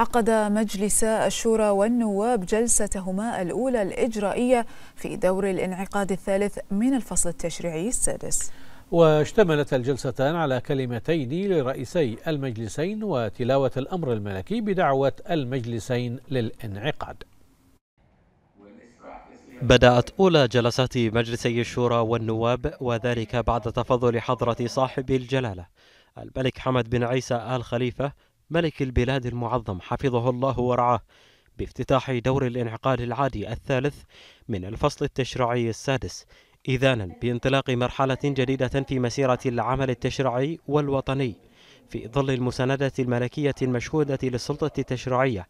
عقد مجلس الشورى والنواب جلستهما الأولى الإجرائية في دور الانعقاد الثالث من الفصل التشريعي السادس واشتملت الجلستان على كلمتين لرئيسي المجلسين وتلاوة الأمر الملكي بدعوة المجلسين للانعقاد بدأت أولى جلسات مجلسي الشورى والنواب وذلك بعد تفضل حضرة صاحب الجلالة الملك حمد بن عيسى آل خليفة ملك البلاد المعظم حفظه الله ورعاه بافتتاح دور الانعقاد العادي الثالث من الفصل التشريعي السادس إذانا بانطلاق مرحلة جديدة في مسيرة العمل التشريعي والوطني في ظل المساندة الملكية المشهودة للسلطة التشريعية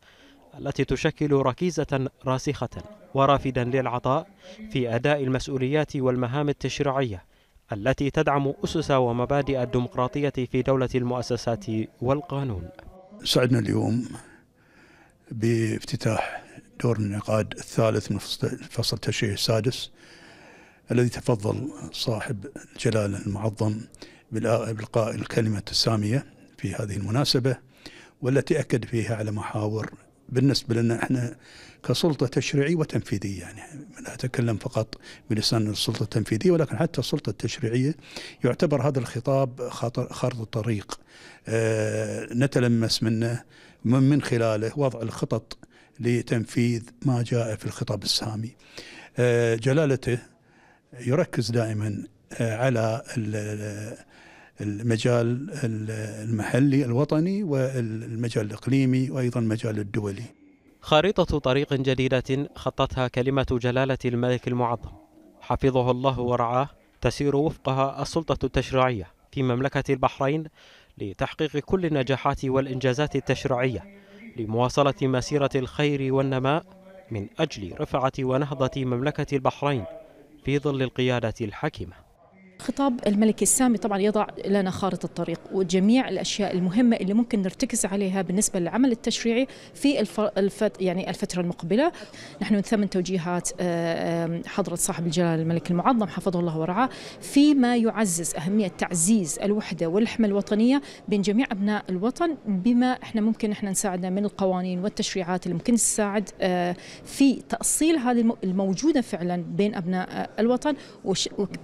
التي تشكل ركيزة راسخة ورافدا للعطاء في أداء المسؤوليات والمهام التشريعية التي تدعم أسس ومبادئ الديمقراطية في دولة المؤسسات والقانون سعدنا اليوم بافتتاح دور النقاد الثالث من فصل تشريع السادس الذي تفضل صاحب الجلاله المعظم بالقاء الكلمة السامية في هذه المناسبة والتي أكد فيها على محاور بالنسبة لنا احنا كسلطة تشريعية وتنفيذية يعني لا أتكلم فقط بلسان السلطة التنفيذية ولكن حتى السلطة التشريعية يعتبر هذا الخطاب خارطة طريق آه، نتلمس منه من خلاله وضع الخطط لتنفيذ ما جاء في الخطاب السامي آه، جلالته يركز دائما آه، على المجال المحلي الوطني والمجال الإقليمي وأيضا المجال الدولي خريطة طريق جديدة خطتها كلمة جلالة الملك المعظم حفظه الله ورعاه تسير وفقها السلطة التشريعية في مملكة البحرين لتحقيق كل النجاحات والإنجازات التشريعية لمواصلة مسيرة الخير والنماء من أجل رفعة ونهضة مملكة البحرين في ظل القيادة الحكيمة خطاب الملك السامي طبعا يضع لنا خارطة الطريق وجميع الأشياء المهمة اللي ممكن نرتكز عليها بالنسبة للعمل التشريعي في الفت يعني الفترة المقبلة نحن من ثمن توجيهات آه، حضرة صاحب الجلالة الملك المعظم حفظه الله ورعاه فيما يعزز أهمية تعزيز الوحدة والحمى الوطنية بين جميع أبناء الوطن بما احنا ممكن احنا نساعدنا من القوانين والتشريعات اللي ممكن تساعد آه، في تأصيل هذه الموجودة فعلا بين أبناء آه، الوطن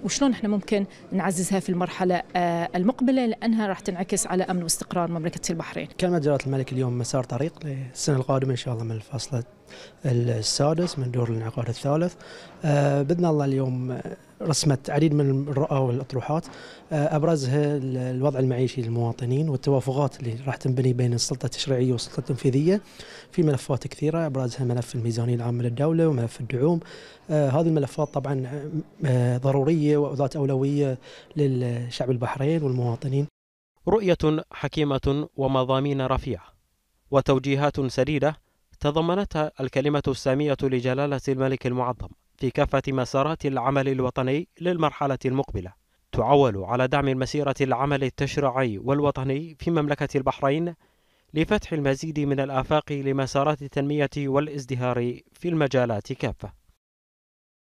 وشلون احنا ممكن نعززها في المرحلة آه، المقبلة لأنها راح تنعكس على أمن واستقرار مملكة البحرين كما جرات الملك اليوم مسار طريق للسنة القادمة إن شاء الله من الفاصلة السادس من دور الانعقاد الثالث آه، باذن الله اليوم آه، رسمت عديد من الرؤى والاطروحات آه، ابرزها الوضع المعيشي للمواطنين والتوافقات اللي راح تنبني بين السلطه التشريعيه والسلطه التنفيذيه في ملفات كثيره ابرزها ملف الميزانيه العامه للدوله وملف الدعوم هذه الملفات طبعا ضروريه وذات اولويه للشعب البحرين والمواطنين رؤيه حكيمه ومضامين رفيعه وتوجيهات سديده تضمنتها الكلمة السامية لجلالة الملك المعظم في كافة مسارات العمل الوطني للمرحلة المقبلة تعول على دعم مسيرة العمل التشريعي والوطني في مملكة البحرين لفتح المزيد من الآفاق لمسارات التنمية والازدهار في المجالات كافة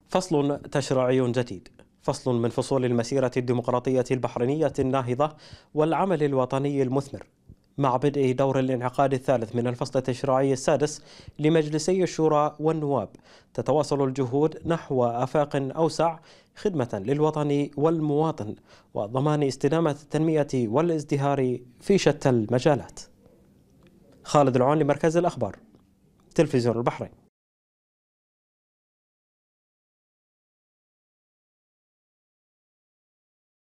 فصل تشريعي جديد فصل من فصول المسيرة الديمقراطية البحرينية الناهضة والعمل الوطني المثمر مع بدء دور الانعقاد الثالث من الفصل التشريعي السادس لمجلسي الشورى والنواب تتواصل الجهود نحو آفاق أوسع خدمة للوطن والمواطن وضمان استدامة التنمية والازدهار في شتى المجالات خالد العون لمركز الأخبار تلفزيون البحرين